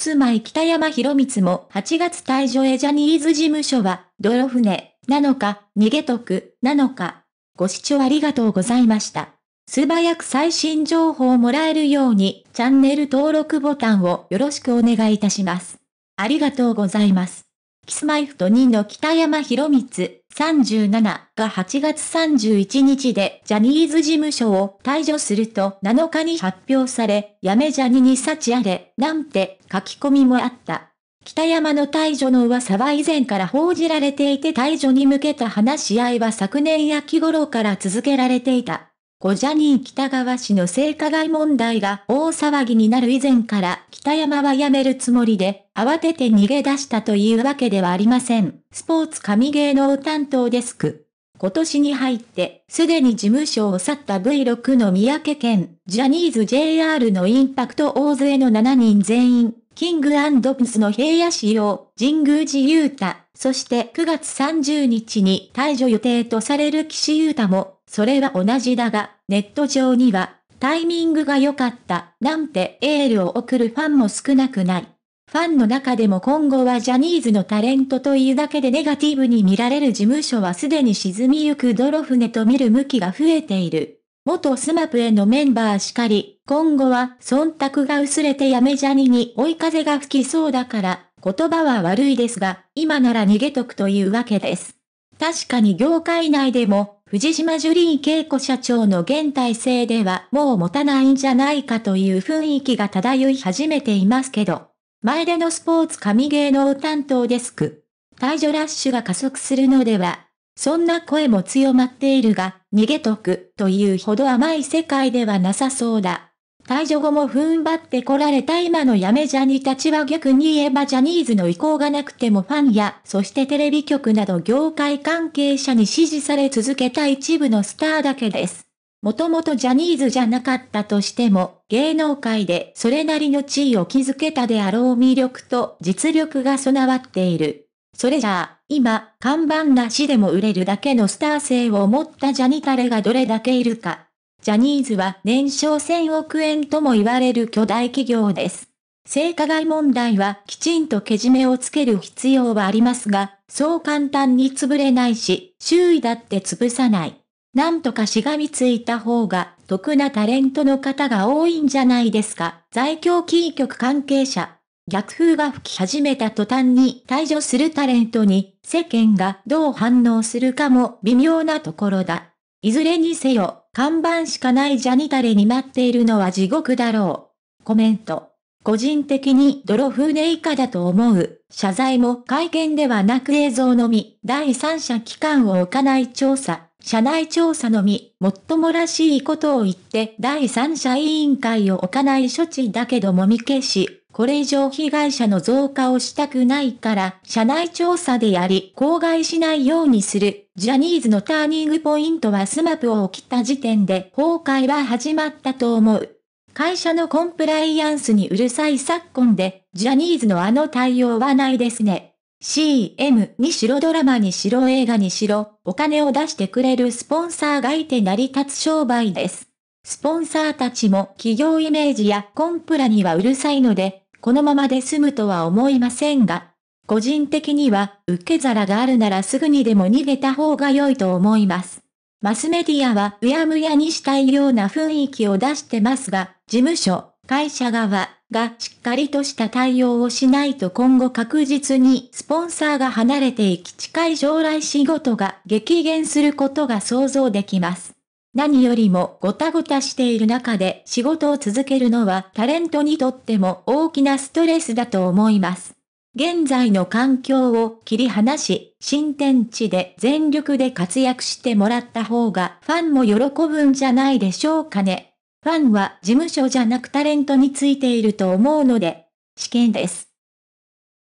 キスマイ北山博光も8月退場へジャニーズ事務所は、泥船、なのか、逃げ得、なのか。ご視聴ありがとうございました。素早く最新情報をもらえるように、チャンネル登録ボタンをよろしくお願いいたします。ありがとうございます。キスマイフト2の北山博光37が8月31日でジャニーズ事務所を退場すると7日に発表され、やめジャニに幸あれ、なんて書き込みもあった。北山の退場の噂は以前から報じられていて退場に向けた話し合いは昨年秋頃から続けられていた。小ジャニー北川氏の性加害問題が大騒ぎになる以前から北山は辞めるつもりで、慌てて逃げ出したというわけではありません。スポーツ神芸能担当デスク。今年に入って、すでに事務所を去った V6 の三宅県、ジャニーズ JR のインパクト大勢の7人全員、キングアンド・プスの平野市様、神宮寺勇太、そして9月30日に退場予定とされる岸優太も、それは同じだが、ネット上には、タイミングが良かった、なんてエールを送るファンも少なくない。ファンの中でも今後はジャニーズのタレントというだけでネガティブに見られる事務所はすでに沈みゆく泥船と見る向きが増えている。元スマップへのメンバーしかり、今後は忖度が薄れてやめじゃにに追い風が吹きそうだから、言葉は悪いですが、今なら逃げとくというわけです。確かに業界内でも、藤島ジュリー恵子社長の現体制ではもう持たないんじゃないかという雰囲気が漂い始めていますけど、前でのスポーツ神芸能担当デスク、退場ラッシュが加速するのではそんな声も強まっているが、逃げとくというほど甘い世界ではなさそうだ。退場後も踏ん張ってこられた今のやめジャニたちは逆に言えばジャニーズの意向がなくてもファンや、そしてテレビ局など業界関係者に支持され続けた一部のスターだけです。もともとジャニーズじゃなかったとしても、芸能界でそれなりの地位を築けたであろう魅力と実力が備わっている。それじゃあ、今、看板なしでも売れるだけのスター性を持ったジャニタレがどれだけいるか。ジャニーズは年商1000億円とも言われる巨大企業です。性加害問題はきちんとけじめをつける必要はありますが、そう簡単に潰れないし、周囲だって潰さない。なんとかしがみついた方が、得なタレントの方が多いんじゃないですか。在京キー局関係者。逆風が吹き始めた途端に退場するタレントに、世間がどう反応するかも微妙なところだ。いずれにせよ、看板しかないジャニタレに待っているのは地獄だろう。コメント。個人的に泥船以下だと思う。謝罪も会見ではなく映像のみ、第三者機関を置かない調査、社内調査のみ、もっともらしいことを言って第三者委員会を置かない処置だけどもみ消し、これ以上被害者の増加をしたくないから、社内調査でやり、口外しないようにする。ジャニーズのターニングポイントはスマップを起きた時点で崩壊は始まったと思う。会社のコンプライアンスにうるさい昨今で、ジャニーズのあの対応はないですね。CM にしろドラマにしろ映画にしろ、お金を出してくれるスポンサーがいて成り立つ商売です。スポンサーたちも企業イメージやコンプラにはうるさいので、このままで済むとは思いませんが、個人的には、受け皿があるならすぐにでも逃げた方が良いと思います。マスメディアはうやむやにしたいような雰囲気を出してますが、事務所、会社側がしっかりとした対応をしないと今後確実にスポンサーが離れていき近い将来仕事が激減することが想像できます。何よりもごたごたしている中で仕事を続けるのはタレントにとっても大きなストレスだと思います。現在の環境を切り離し、新天地で全力で活躍してもらった方がファンも喜ぶんじゃないでしょうかね。ファンは事務所じゃなくタレントについていると思うので、試験です。